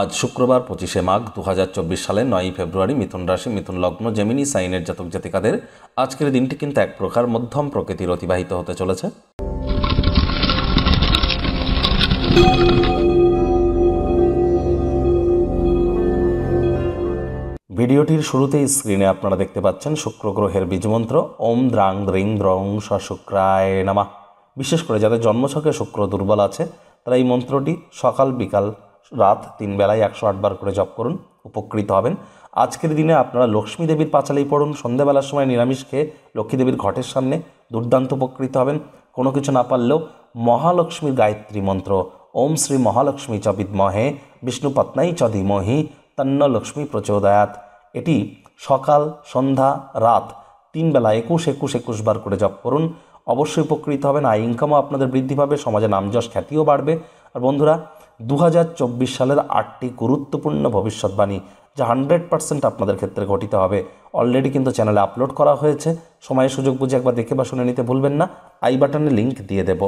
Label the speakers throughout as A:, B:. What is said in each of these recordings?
A: আজ শুক্রবার পঁচিশে মাঘ দু হাজার চব্বিশ সালে নয়ই ফেব্রুয়ারি মিথুন রাশি মিথুন লগ্ন জেমিনি সাইনের জাতক জাতিকাদের আজকের দিনটি কিন্তু এক প্রকার মধ্যম প্রকৃতির অতিবাহিত হতে চলেছে ভিডিওটির শুরুতেই স্ক্রিনে আপনারা দেখতে পাচ্ছেন শুক্র গ্রহের বীজমন্ত্র ওম দ্রাং দ্রিং দ্রং শুক্রায় নামা বিশেষ করে যাদের জন্মছকে শুক্র দুর্বল আছে তারা এই মন্ত্রটি সকাল বিকাল রাত তিন বেলায় একশো আটবার করে জপ করুন উপকৃত হবেন আজকের দিনে আপনারা লক্ষ্মী দেবীর পাঁচালেই পড়ুন সন্ধ্যাবেলার সময় নিরামিষ খেয়ে লক্ষ্মী দেবীর ঘটের সামনে দুর্দান্ত উপকৃত হবেন কোনো কিছু না পারলেও মহালক্ষ্মীর গায়ত্রী মন্ত্র ওম শ্রী মহালক্ষ্মী চ বিদ্মহে বিষ্ণুপত্নাই চ ধীমহি তন্ন লক্ষ্মী প্রচোদয়াত এটি সকাল সন্ধ্যা রাত তিন বেলা একুশ একুশ একুশ বার করে জপ করুন অবশ্যই উপকৃত হবেন আয় ইনকামও আপনাদের বৃদ্ধি পাবে সমাজে নামযশ খ্যাতিও বাড়বে আর বন্ধুরা দু সালের আটটি গুরুত্বপূর্ণ ভবিষ্যৎবাণী যা হান্ড্রেড পার্সেন্ট আপনাদের ক্ষেত্রে ঘটিত হবে অলরেডি কিন্তু চ্যানেলে আপলোড করা হয়েছে সময় সুযোগ বুঝে একবার দেখে বা শুনে নিতে ভুলবেন না আই বাটনে লিঙ্ক দিয়ে দেব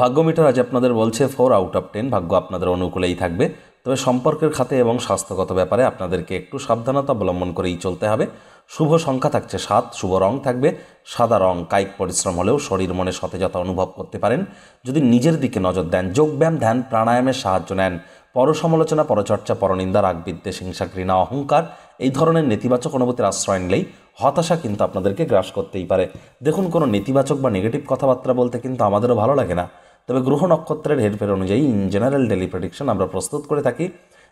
A: ভাগ্যমিটার আজ আপনাদের বলছে ফোর আউট অফ টেন ভাগ্য আপনাদের অনুকূলেই থাকবে তবে সম্পর্কের খাতে এবং স্বাস্থ্যগত ব্যাপারে আপনাদেরকে একটু সাবধানতা অবলম্বন করেই চলতে হবে শুভ সংখ্যা থাকছে সাত শুভ রং থাকবে সাদা রং কায়িক পরিশ্রম হলেও শরীর মনে সতেজতা অনুভব করতে পারেন যদি নিজের দিকে নজর দেন যোগব্যায়াম ধ্যান প্রাণায়ামের সাহায্য নেন পর সমালোচনা পরচর্চা পরনিন্দা রাগবিদ্বেষ হিংসা ঘৃণা অহংকার এই ধরনের নেতিবাচক অনুভূতির আশ্রয় নিলেই হতাশা কিন্তু আপনাদেরকে গ্রাস করতেই পারে দেখুন কোনো নেতিবাচক বা নেগেটিভ কথাবার্তা বলতে কিন্তু আমাদেরও ভালো লাগে না তবে গ্রহ নক্ষত্রের হেরফের অনুযায়ী ইন জেনারেল ডেলি প্রেডিকশন আমরা প্রস্তুত করে থাকি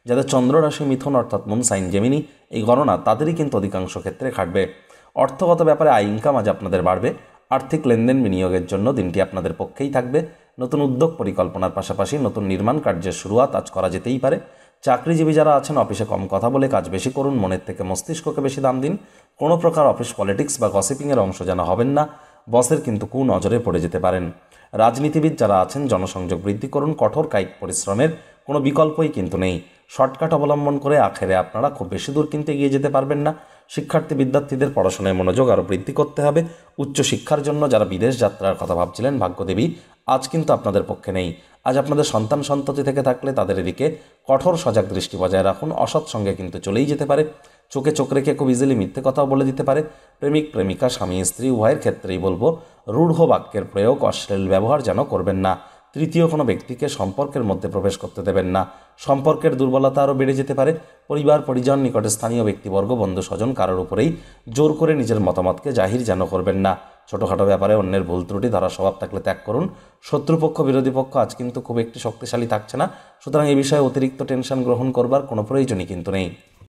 A: যাদের চন্দ্ররাশি মিথুন অর্থাৎ মুন সাইন জেমিনি এই গণনা তাদেরই কিন্তু অধিকাংশ ক্ষেত্রে খাটবে অর্থগত ব্যাপারে আয় ইনকাম আজ আপনাদের বাড়বে আর্থিক লেনদেন বিনিয়োগের জন্য দিনটি আপনাদের পক্ষেই থাকবে নতুন উদ্যোগ পরিকল্পনার পাশাপাশি নতুন নির্মাণ কার্যের শুরুয়াত আজ করা যেতেই পারে চাকরিজীবী যারা আছেন অফিসে কম কথা বলে কাজ বেশি করুন মনের থেকে মস্তিষ্ককে বেশি দাম দিন কোনো প্রকার অফিস পলিটিক্স বা গসিপিংয়ের অংশ যেন হবেন না বসের কিন্তু কু নজরে পড়ে যেতে পারেন রাজনীতিবিদ যারা আছেন জনসংযোগ বৃদ্ধি করুন কঠোর কায়িক পরিশ্রমের কোনো বিকল্পই কিন্তু নেই শর্টকাট অবলম্বন করে আখেরে আপনারা খুব বেশি দূর কিনতে এগিয়ে যেতে পারবেন না শিক্ষার্থী বিদ্যার্থীদের পড়াশোনায় মনোযোগ আরও বৃদ্ধি করতে হবে উচ্চশিক্ষার জন্য যারা বিদেশ যাত্রার কথা ভাবছিলেন ভাগ্যদেবী আজ কিন্তু আপনাদের পক্ষে নেই আজ আপনাদের সন্তান সন্ততি থেকে থাকলে তাদের এদিকে কঠোর সজাগ দৃষ্টি বজায় রাখুন অসৎ সঙ্গে কিন্তু চলেই যেতে পারে চোখে চোখ রেখে খুব ইজিলি মিথ্যে কথাও বলে দিতে পারে প্রেমিক প্রেমিকা স্বামী স্ত্রী উভয়ের ক্ষেত্রেই বলবো রূঢ় বাক্যের প্রয়োগ অশ্লীল ব্যবহার যেন করবেন না তৃতীয় কোনো ব্যক্তিকে সম্পর্কের মধ্যে প্রবেশ করতে দেবেন না সম্পর্কের দুর্বলতা আরও বেড়ে যেতে পারে পরিবার পরিজন নিকটে স্থানীয় ব্যক্তিবর্গ বন্ধু স্বজন কারোর উপরেই জোর করে নিজের মতামতকে জাহির যেন করবেন না ছোটোখাটো ব্যাপারে অন্যের ভুল ত্রুটি ধরার স্বভাব থাকলে ত্যাগ করুন শত্রুপক্ষ বিরোধী পক্ষ আজ কিন্তু খুব একটি শক্তিশালী থাকছে না সুতরাং এ বিষয়ে অতিরিক্ত টেনশন গ্রহণ করবার কোনো প্রয়োজনই কিন্তু নেই